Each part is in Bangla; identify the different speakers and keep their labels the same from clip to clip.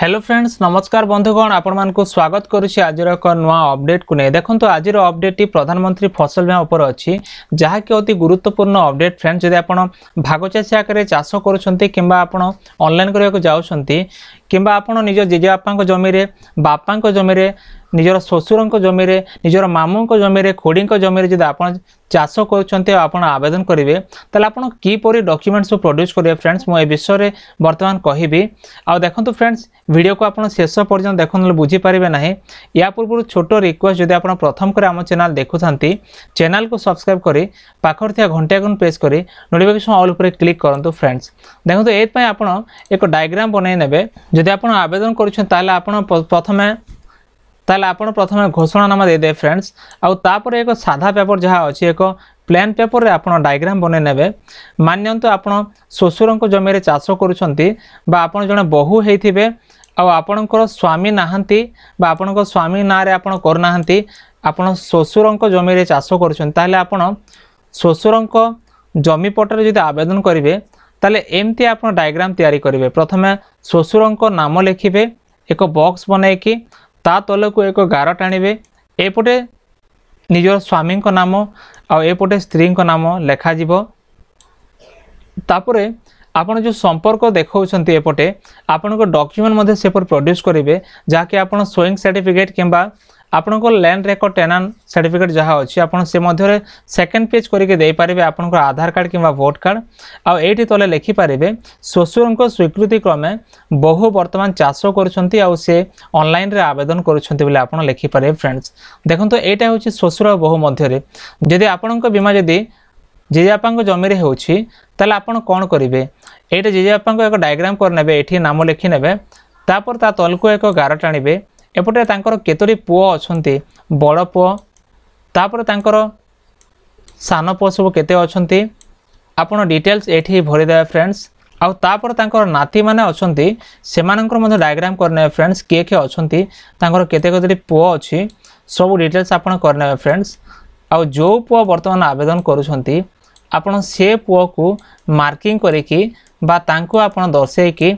Speaker 1: হ্যালো ফ্রেন্ডস নমস্কার বন্ধুগণ আপনার স্বাগত করছি আজর এক নয় অপডেট কু নেই দেখুন আজর অপডেটটি প্রধানমন্ত্রী ফসল বীমা উপরে অছি যাকি অতি গুরুত্বপূর্ণ অপডেট ফ্রেন্ডস যদি আপনার ভাগচাষী আকারে চাষ করছেন কিংবা আপনার অনলাইন করা যাচ্ছেন কিংবা আপনার নিজ জেজেবাপাঙ্ক জমিরে বাপাঙ্ক জমিরে ନିଜର ଶ୍ୱଶୁରଙ୍କ ଜମିରେ ନିଜର ମାମୁଙ୍କ ଜମିରେ ଖୁଡ଼ିଙ୍କ ଜମିରେ ଯଦି ଆପଣ ଚାଷ କରୁଛନ୍ତି ଆଉ ଆପଣ ଆବେଦନ କରିବେ ତାହେଲେ ଆପଣ କିପରି ଡକ୍ୟୁମେଣ୍ଟ ସବୁ ପ୍ରଡ୍ୟୁସ୍ କରିବେ ଫ୍ରେଣ୍ଡସ୍ ମୁଁ ଏ ବିଷୟରେ ବର୍ତ୍ତମାନ କହିବି ଆଉ ଦେଖନ୍ତୁ ଫ୍ରେଣ୍ଡସ୍ ଭିଡ଼ିଓକୁ ଆପଣ ଶେଷ ପର୍ଯ୍ୟନ୍ତ ଦେଖନ୍ତୁ ବୁଝିପାରିବେ ନାହିଁ ୟା ପୂର୍ବରୁ ଛୋଟ ରିକ୍ୱେଷ୍ଟ ଯଦି ଆପଣ ପ୍ରଥମ କରି ଆମ ଚ୍ୟାନେଲ୍ ଦେଖୁଥାନ୍ତି ଚ୍ୟାନେଲ୍କୁ ସବସ୍କ୍ରାଇବ୍ କରି ପାଖରେ ଥିବା ଘଣ୍ଟି ଆଇକନ୍ ପ୍ରେସ୍ କରି ନୋଟିଫିକେସନ୍ ଅଲ୍ ଉପରେ କ୍ଲିକ୍ କରନ୍ତୁ ଫ୍ରେଣ୍ଡସ୍ ଦେଖନ୍ତୁ ଏଥିପାଇଁ ଆପଣ ଏକ ଡାଇଗ୍ରାମ୍ ବନେଇ ନେବେ ଯଦି ଆପଣ ଆବେଦନ କରୁଛନ୍ତି ତାହେଲେ ଆପଣ ପ୍ରଥମେ তাহলে আপনার প্রথমে ঘোষণানামা দিয়ে দেবে ফ্রেন্ডস আপরে এক সাধা পেপর যা অছি এক প্লেন পেপর আপনার ডায়াগ্রাম বনাই নেবে মানিয়ন্তু আপনার শ্বশুর জমিরে চাষ করছেন বা আপনার জন বহু হয়ে আপনার স্বামী না বা আপনার স্বামী না আপনার করু না আপনার শ্বশুর জমি চাষ করছেন তাহলে আপনার শ্বশুর জমি পটরে যদি আবেদন করবে তাহলে এমতি আপনার ডায়াগ্রাম তৈরি করবে প্রথমে শ্বশুর নাম লিখবে এক বক্স বনাইকি ତା ତଳକୁ ଏକ ଗାର ଟାଣିବେ ଏପଟେ ନିଜର ସ୍ୱାମୀଙ୍କ ନାମ ଆଉ ଏପଟେ ସ୍ତ୍ରୀଙ୍କ ନାମ ଲେଖାଯିବ ତାପରେ ଆପଣ ଯେଉଁ ସମ୍ପର୍କ ଦେଖାଉଛନ୍ତି ଏପଟେ ଆପଣଙ୍କ ଡକ୍ୟୁମେଣ୍ଟ ମଧ୍ୟ ସେପଟେ ପ୍ରଡ୍ୟୁସ୍ କରିବେ ଯାହାକି ଆପଣ ସ୍ୱୟଂ ସାର୍ଟିଫିକେଟ୍ କିମ୍ବା ଆପଣଙ୍କ ଲ୍ୟାଣ୍ଡ ରେକର୍ଡ ଟେନାଣ୍ଟ ସାର୍ଟିଫିକେଟ୍ ଯାହା ଅଛି ଆପଣ ସେ ମଧ୍ୟରେ ସେକେଣ୍ଡ ପେଜ୍ କରିକି ଦେଇପାରିବେ ଆପଣଙ୍କ ଆଧାର କାର୍ଡ଼ କିମ୍ବା ଭୋଟ କାର୍ଡ଼ ଆଉ ଏଇଠି ତଳେ ଲେଖିପାରିବେ ଶ୍ୱଶୁରଙ୍କ ସ୍ୱୀକୃତି କ୍ରମେ ବହୁ ବର୍ତ୍ତମାନ ଚାଷ କରୁଛନ୍ତି ଆଉ ସେ ଅନଲାଇନ୍ରେ ଆବେଦନ କରୁଛନ୍ତି ବୋଲି ଆପଣ ଲେଖିପାରିବେ ଫ୍ରେଣ୍ଡସ୍ ଦେଖନ୍ତୁ ଏଇଟା ହେଉଛି ଶ୍ୱଶୁର ଆଉ ବହୁ ମଧ୍ୟରେ ଯଦି ଆପଣଙ୍କ ବୀମା ଯଦି ଜେଜେବାପାଙ୍କ ଜମିରେ ହେଉଛି ତାହେଲେ ଆପଣ କ'ଣ କରିବେ ଏଇଟା ଜେଜେବାପାଙ୍କ ଏକ ଡାଇଗ୍ରାମ କରିନେବେ ଏଠି ନାମ ଲେଖିନେବେ ତାପରେ ତା ତଳକୁ ଏକ ଗାର ଟାଣିବେ ଏପଟେ ତାଙ୍କର କେତୋଟି ପୁଅ ଅଛନ୍ତି ବଡ଼ ପୁଅ ତାପରେ ତାଙ୍କର ସାନ ପୁଅ ସବୁ କେତେ ଅଛନ୍ତି ଆପଣ ଡିଟେଲ୍ସ ଏଠି ଭରିଦେବେ ଫ୍ରେଣ୍ଡସ୍ ଆଉ ତାପରେ ତାଙ୍କର ନାତିମାନେ ଅଛନ୍ତି ସେମାନଙ୍କର ମଧ୍ୟ ଡାଇଗ୍ରାମ୍ କରିନେବେ ଫ୍ରେଣ୍ଡସ୍ କିଏ କିଏ ଅଛନ୍ତି ତାଙ୍କର କେତେ କେତୋଟି ପୁଅ ଅଛି ସବୁ ଡିଟେଲ୍ସ ଆପଣ କରିନେବେ ଫ୍ରେଣ୍ଡସ୍ ଆଉ ଯେଉଁ ପୁଅ ବର୍ତ୍ତମାନ ଆବେଦନ କରୁଛନ୍ତି ଆପଣ ସେ ପୁଅକୁ ମାର୍କିଂ କରିକି ବା ତାଙ୍କୁ ଆପଣ ଦର୍ଶାଇକି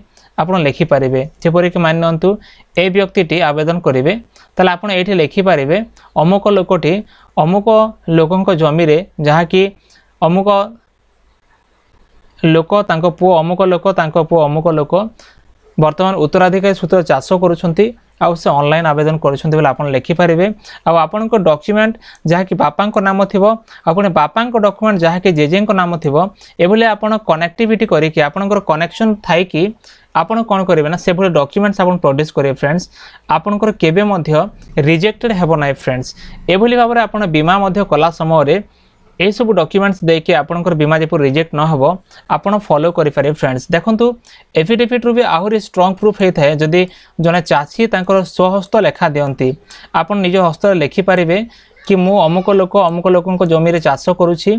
Speaker 1: ଆପଣ ଲେଖିପାରିବେ ଯେପରିକି ମାନି ନିଅନ୍ତୁ ଏ ବ୍ୟକ୍ତିଟି ଆବେଦନ କରିବେ ତାହେଲେ ଆପଣ ଏଇଠି ଲେଖିପାରିବେ ଅମୁକ ଲୋକଟି ଅମୁକ ଲୋକଙ୍କ ଜମିରେ ଯାହାକି ଅମୁକ ଲୋକ ତାଙ୍କ ପୁଅ ଅମୁକ ଲୋକ ତାଙ୍କ ପୁଅ ଅମୁକ ଲୋକ ବର୍ତ୍ତମାନ ଉତ୍ତରାଧିକାରୀ ସୂତ୍ର ଚାଷ କରୁଛନ୍ତି ଆଉ ସେ ଅନଲାଇନ୍ ଆବେଦନ କରୁଛନ୍ତି ବୋଲି ଆପଣ ଲେଖିପାରିବେ ଆଉ ଆପଣଙ୍କ ଡକ୍ୟୁମେଣ୍ଟ ଯାହାକି ବାପାଙ୍କ ନାମ ଥିବ ଆଉ ପୁଣି ବାପାଙ୍କ ଡକ୍ୟୁମେଣ୍ଟ ଯାହାକି ଜେଜେଙ୍କ ନାମ ଥିବ ଏଭଳି ଆପଣ କନେକ୍ଟିଭିଟି କରିକି ଆପଣଙ୍କର କନେକ୍ସନ୍ ଥାଇକି ଆପଣ କ'ଣ କରିବେ ନା ସେଭଳି ଡକ୍ୟୁମେଣ୍ଟସ୍ ଆପଣ ପ୍ରଡ୍ୟୁସ୍ କରିବେ ଫ୍ରେଣ୍ଡସ୍ ଆପଣଙ୍କର କେବେ ମଧ୍ୟ ରିଜେକ୍ଟେଡ଼୍ ହେବ ନାହିଁ ଫ୍ରେଣ୍ଡସ୍ ଏଭଳି ଭାବରେ ଆପଣ ବୀମା ମଧ୍ୟ କଲା ସମୟରେ এইসব ডকুমেন্টস দিয়ে আপনার বীমা যেপর রিজেক্ট নহব আপনার ফলো করে পারে ফ্রেন্ডস দেখুন এফিডেভিট্রু বি আহরি স্ট্রং প্রুফ হয়ে থাকে যদি জনে চাষী তাঁর স্বহস্ত লেখা দিকে আপনার নিজ হস্তরে লেখিপারে କି ମୁଁ ଅମୁକ ଲୋକ ଅମୁକ ଲୋକଙ୍କ ଜମିରେ ଚାଷ କରୁଛି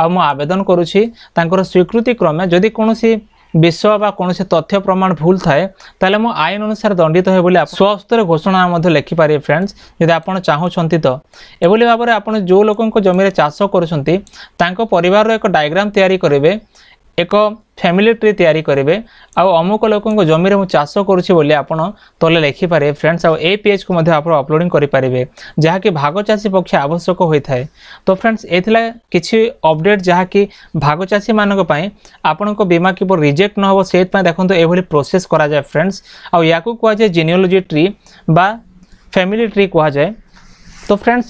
Speaker 1: ଆଉ ମୁଁ ଆବେଦନ କରୁଛି ତାଙ୍କର ସ୍ୱୀକୃତି କ୍ରମେ ଯଦି କୌଣସି ବିଷୟ ବା କୌଣସି ତଥ୍ୟ ପ୍ରମାଣ ଭୁଲ ଥାଏ ତାହେଲେ ମୁଁ ଆଇନ ଅନୁସାରେ ଦଣ୍ଡିତ ହେବେ ବୋଲି ସ୍ୱହସ୍ତରେ ଘୋଷଣା ମଧ୍ୟ ଲେଖିପାରିବେ ଫ୍ରେଣ୍ଡସ୍ ଯଦି ଆପଣ ଚାହୁଁଛନ୍ତି ତ ଏଭଳି ଭାବରେ ଆପଣ ଯେଉଁ ଲୋକଙ୍କ ଜମିରେ ଚାଷ କରୁଛନ୍ତି ତାଙ୍କ ପରିବାରର ଏକ ଡାଇଗ୍ରାମ ତିଆରି କରିବେ ଏକ ଫ୍ୟାମିଲି ଟ୍ରି ତିଆରି କରିବେ ଆଉ ଅମୁକ ଲୋକଙ୍କ ଜମିରେ ମୁଁ ଚାଷ କରୁଛି ବୋଲି ଆପଣ ତଳେ ଲେଖିପାରିବେ ଫ୍ରେଣ୍ଡସ୍ ଆଉ ଏଇ ପେଜ୍କୁ ମଧ୍ୟ ଆପଣ ଅପଲୋଡ଼ିଂ କରିପାରିବେ ଯାହାକି ଭାଗ ଚାଷୀ ପକ୍ଷେ ଆବଶ୍ୟକ ହୋଇଥାଏ ତ ଫ୍ରେଣ୍ଡସ୍ ଏ ଥିଲା କିଛି ଅପଡ଼େଟ୍ ଯାହାକି ଭାଗ ଚାଷୀମାନଙ୍କ ପାଇଁ ଆପଣଙ୍କ ବୀମା କିପରି ରିଜେକ୍ଟ ନ ହେବ ସେଇଥିପାଇଁ ଦେଖନ୍ତୁ ଏଭଳି ପ୍ରୋସେସ୍ କରାଯାଏ ଫ୍ରେଣ୍ଡସ୍ ଆଉ ୟାକୁ କୁହାଯାଏ ଜିନିଓଲୋଜି ଟ୍ରି ବା ଫ୍ୟାମିଲି ଟ୍ରି କୁହାଯାଏ তো ফ্রেন্ডস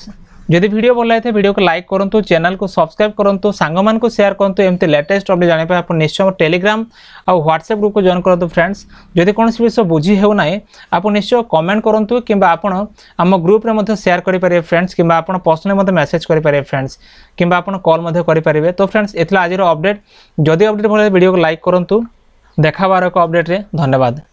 Speaker 1: যদি ভিডিও ভাল লাগে ভিডিও को लाइक करूँ चैनल को सब्सक्राइब करूँ सांग मान सेयार करूँ एमती लेटेस्ट अपडेट जाना आप निश्चय टेलीग्राम आउ ह्वाट्सअप ग्रुप को जॉइन करूँ फ्रेंड्स जदि कौन विषय बुझी हो ना आप निश्चय कमेंट करूँ कि आम ग्रुप्रे सेयार करेंगे फ्रेंड्स कि आप पर्सनाली मेसेज करेंगे फ्रेंड्स कि आप कल करेंगे तो फ्रेंड्स एला आज अपडेट जदि अपडेट भल लगे भिडियो को लाइक करूँ देखा बार एक अपडेट्रे धन्यवाद